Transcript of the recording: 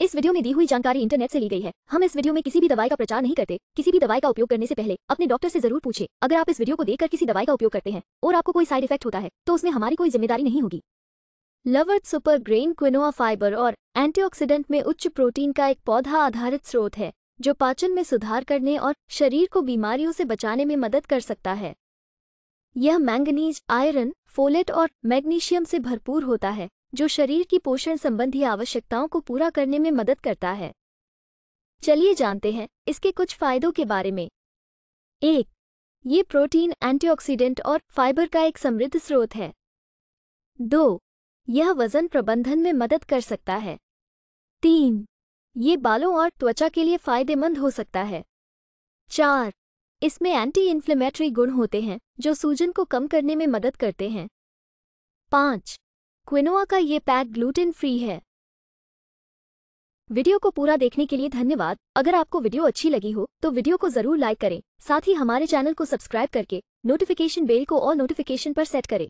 इस वीडियो में दी हुई जानकारी इंटरनेट से ली गई है हम इस वीडियो में किसी भी दवाई का प्रचार नहीं करते किसी भी दवाई का उपयोग करने से पहले अपने डॉक्टर से जरूर पूछे अगर आप इस वीडियो को देखकर किसी दवाई का उपयोग करते हैं और आपको कोई साइड इफेक्ट होता है तो उसमें हमारी कोई जिम्मेदारी नहीं होगी लवर्थ सुपर ग्रेन क्विनोआ फाइबर और एंटी में उच्च प्रोटीन का एक पौधा आधारित स्रोत है जो पाचन में सुधार करने और शरीर को बीमारियों से बचाने में मदद कर सकता है यह मैंगनीज आयरन फोलेट और मैग्नीशियम से भरपूर होता है जो शरीर की पोषण संबंधी आवश्यकताओं को पूरा करने में मदद करता है चलिए जानते हैं इसके कुछ फायदों के बारे में एक ये प्रोटीन एंटीऑक्सीडेंट और फाइबर का एक समृद्ध स्रोत है दो यह वजन प्रबंधन में मदद कर सकता है तीन ये बालों और त्वचा के लिए फायदेमंद हो सकता है चार इसमें एंटी इन्फ्लेमेटरी गुण होते हैं जो सूजन को कम करने में मदद करते हैं पाँच क्विनोआ का ये पैक ग्लूटेन फ्री है वीडियो को पूरा देखने के लिए धन्यवाद अगर आपको वीडियो अच्छी लगी हो तो वीडियो को जरूर लाइक करें साथ ही हमारे चैनल को सब्सक्राइब करके नोटिफिकेशन बेल को और नोटिफिकेशन पर सेट करें